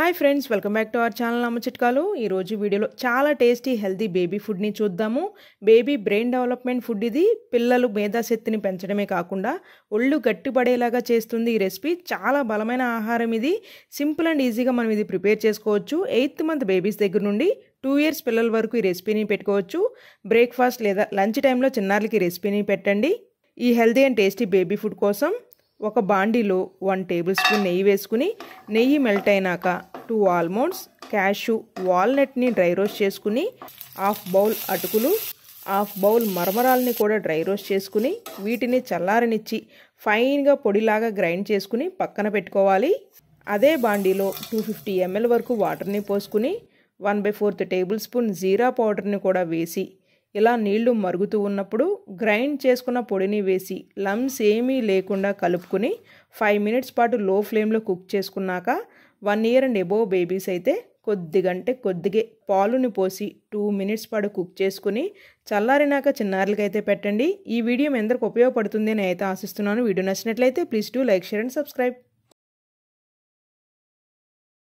hi friends welcome back to our channel అమ్మ చిట్కాలు ఈరోజు వీడియోలో చాలా టేస్టీ హెల్తీ బేబీ ఫుడ్ని చూద్దాము బేబీ బ్రెయిన్ డెవలప్మెంట్ ఫుడ్ ఇది పిల్లలు మేధాశక్తిని పెంచడమే కాకుండా ఒళ్ళు గట్టిపడేలాగా చేస్తుంది ఈ రెసిపీ చాలా బలమైన ఆహారం ఇది సింపుల్ అండ్ ఈజీగా మనం ఇది ప్రిపేర్ చేసుకోవచ్చు ఎయిత్ మంత్ బేబీస్ దగ్గర నుండి టూ ఇయర్స్ పిల్లల వరకు ఈ రెసిపీని పెట్టుకోవచ్చు బ్రేక్ఫాస్ట్ లేదా లంచ్ టైంలో చిన్నారులకి ఈ రెసిపీని పెట్టండి ఈ healthy and tasty baby food కోసం ఒక బాండీలో వన్ టేబుల్ స్పూన్ నెయ్యి వేసుకుని నెయ్యి మెల్ట్ అయినాక టూ ఆల్మండ్స్ క్యాషు వాల్నట్ని డ్రై రోస్ట్ చేసుకుని హాఫ్ బౌల్ అటుకులు హాఫ్ బౌల్ మరమరాలని కూడా డ్రై రోస్ట్ చేసుకుని వీటిని చల్లారనిచ్చి ఫైన్గా పొడిలాగా గ్రైండ్ చేసుకుని పక్కన పెట్టుకోవాలి అదే బాండీలో టూ ఫిఫ్టీ ఎంఎల్ వరకు వాటర్ని పోసుకుని one by fourth tablespoon జీరా పౌడర్ని కూడా వేసి ఇలా నీళ్లు మరుగుతూ ఉన్నప్పుడు గ్రైండ్ చేసుకున్న పొడిని వేసి లమ్స్ ఏమీ లేకుండా కలుపుకుని ఫైవ్ మినిట్స్ పాటు లో ఫ్లేమ్లో కుక్ చేసుకున్నాక one year and above babies అయితే కొద్దిగంటే కొద్దిగే పాలుని పోసి టూ మినిట్స్ పాటు కుక్ చేసుకుని చల్లారినాక చిన్నారులకైతే పెట్టండి ఈ వీడియో మీ అందరికి ఉపయోగపడుతుంది అని అయితే ఆశిస్తున్నాను వీడియో నచ్చినట్లయితే please do like share and subscribe